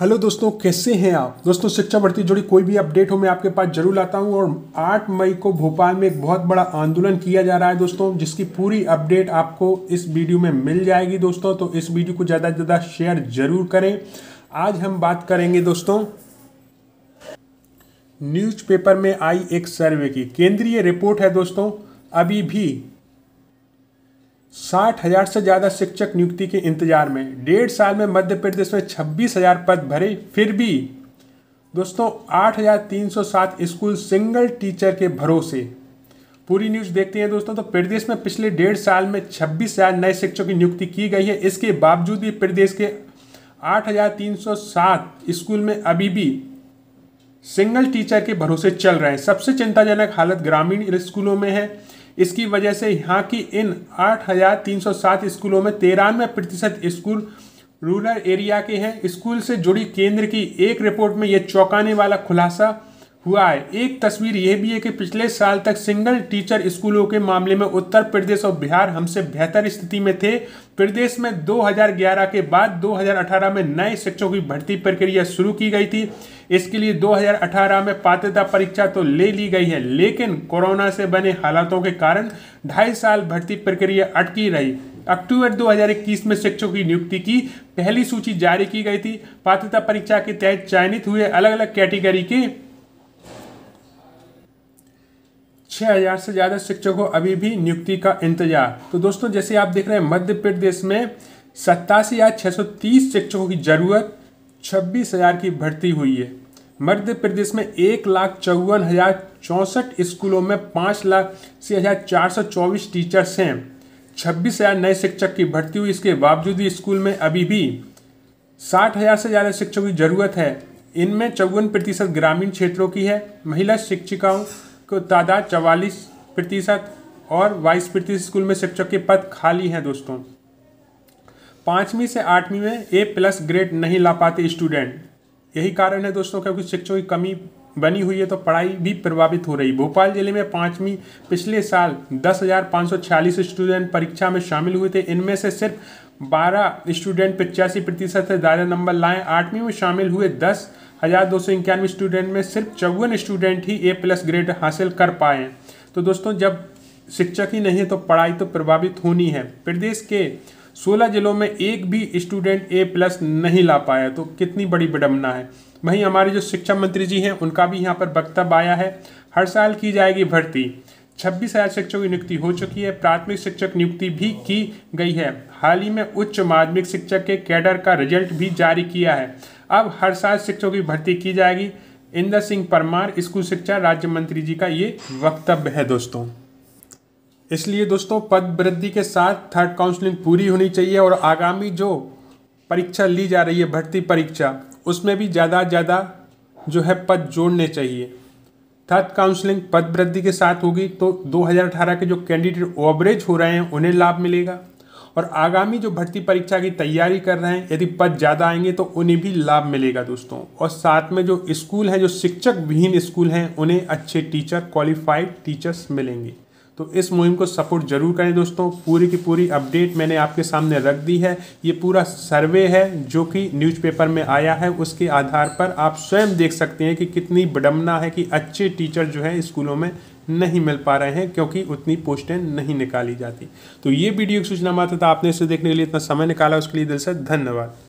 hello दोस्तों कैसे हैं आप दोस्तों शिक्षा भर्ती जुड़ी कोई भी अपडेट हो मैं आपके पास जरूर लाता हूं और 8 मई को भोपाल में एक बहुत बड़ा आंदोलन किया जा रहा है दोस्तों जिसकी पूरी अपडेट आपको इस वीडियो में मिल जाएगी दोस्तों तो इस वीडियो को ज़्यादा से ज़्यादा शेयर जरूर करें आज हम बात करेंगे दोस्तों न्यूज़पेपर में आई एक सर्वे की केंद्रीय रिपोर्ट है दोस्तों अभी भी साठ हजार से ज्यादा शिक्षक नियुक्ति के इंतजार में डेढ़ साल में मध्य प्रदेश में छब्बीस हजार पद भरे फिर भी दोस्तों आठ हज़ार तीन सौ सात स्कूल सिंगल टीचर के भरोसे पूरी न्यूज देखते हैं दोस्तों तो प्रदेश में पिछले डेढ़ साल में छब्बीस हजार नए शिक्षकों की नियुक्ति की गई है इसके बावजूद भी प्रदेश के सात स्कूल में अभी भी सिंगल टीचर के भरोसे चल रहे हैं सबसे चिंताजनक हालत ग्रामीण स्कूलों में है इसकी वजह से यहाँ की इन 8,307 स्कूलों में तिरानवे प्रतिशत स्कूल रूरल एरिया के हैं स्कूल से जुड़ी केंद्र की एक रिपोर्ट में यह चौंकाने वाला खुलासा हुआ है एक तस्वीर यह भी है कि पिछले साल तक सिंगल टीचर स्कूलों के मामले में उत्तर प्रदेश और बिहार हमसे बेहतर स्थिति में थे प्रदेश में 2011 के बाद 2018 में नए शिक्षकों की भर्ती प्रक्रिया शुरू की गई थी इसके लिए 2018 में पात्रता परीक्षा तो ले ली गई है लेकिन कोरोना से बने हालातों के कारण ढाई साल भर्ती प्रक्रिया अटकी रही अक्टूबर 2021 में शिक्षकों की नियुक्ति की पहली सूची जारी की गई थी पात्रता परीक्षा के तहत चयनित हुए अलग अलग कैटेगरी के 6000 से ज़्यादा शिक्षकों अभी भी नियुक्ति का इंतजार तो दोस्तों जैसे आप देख रहे हैं मध्य प्रदेश में सत्तासी हजार सौ तीस शिक्षकों की जरूरत छब्बीस हज़ार की भर्ती हुई है मध्य प्रदेश में एक लाख चौवन हज़ार चौंसठ स्कूलों में पाँच लाख अस्सी हज़ार चार सौ चौबीस टीचर्स हैं छब्बीस हज़ार नए शिक्षक की भर्ती हुई इसके बावजूद भी स्कूल में अभी भी साठ हज़ार से ज़्यादा शिक्षकों की ज़रूरत है इनमें चौवन प्रतिशत ग्रामीण क्षेत्रों की है महिला शिक्षिकाओं को तादाद चवालीस प्रतिशत और बाईस प्रतिशत स्कूल में शिक्षक के पद खाली हैं दोस्तों पाँचवीं से आठवीं में ए प्लस ग्रेड नहीं ला पाते स्टूडेंट यही कारण है दोस्तों क्योंकि शिक्षकों की कमी बनी हुई है तो पढ़ाई भी प्रभावित हो रही भोपाल जिले में पाँचवीं पिछले साल दस स्टूडेंट परीक्षा में शामिल हुए थे इनमें से सिर्फ 12 स्टूडेंट पचासी प्रतिशत से ज़्यादा नंबर लाए आठवीं में शामिल हुए दस हज़ार दो सौ इक्यानवे स्टूडेंट में सिर्फ चौवन स्टूडेंट ही ए प्लस ग्रेड हासिल कर पाए तो दोस्तों जब शिक्षक ही नहीं है तो पढ़ाई तो प्रभावित होनी है प्रदेश के सोलह जिलों में एक भी स्टूडेंट ए प्लस नहीं ला पाया तो कितनी बड़ी विडम्बना है वहीं हमारे जो शिक्षा मंत्री जी हैं उनका भी यहाँ पर वक्तव्य आया है हर साल की जाएगी भर्ती छब्बीस हजार शिक्षकों की नियुक्ति हो चुकी है प्राथमिक शिक्षक नियुक्ति भी की गई है हाल ही में उच्च माध्यमिक शिक्षक के कैडर का रिजल्ट भी जारी किया है अब हर साल शिक्षकों की भर्ती की जाएगी इंदर सिंह परमार स्कूल शिक्षा राज्य मंत्री जी का ये वक्तव्य है दोस्तों इसलिए दोस्तों पद वृद्धि के साथ थर्ड काउंसलिंग पूरी होनी चाहिए और आगामी जो परीक्षा ली जा रही है भर्ती परीक्षा उसमें भी ज़्यादा ज़्यादा जो है पद जोड़ने चाहिए थर्ड काउंसलिंग पद वृद्धि के साथ होगी तो 2018 के जो कैंडिडेट ओवरेज हो रहे हैं उन्हें लाभ मिलेगा और आगामी जो भर्ती परीक्षा की तैयारी कर रहे हैं यदि पद ज़्यादा आएंगे तो उन्हें भी लाभ मिलेगा दोस्तों और साथ में जो स्कूल हैं जो शिक्षक विहीन स्कूल हैं उन्हें अच्छे टीचर क्वालिफाइड टीचर्स मिलेंगे तो इस मुहिम को सपोर्ट जरूर करें दोस्तों पूरी की पूरी अपडेट मैंने आपके सामने रख दी है ये पूरा सर्वे है जो कि न्यूज़पेपर में आया है उसके आधार पर आप स्वयं देख सकते हैं कि कितनी बडमना है कि अच्छे टीचर जो है स्कूलों में नहीं मिल पा रहे हैं क्योंकि उतनी पोस्टें नहीं निकाली जाती तो ये वीडियो की सूचना मात्र था आपने इसे देखने के लिए इतना समय निकाला उसके लिए दिल से धन्यवाद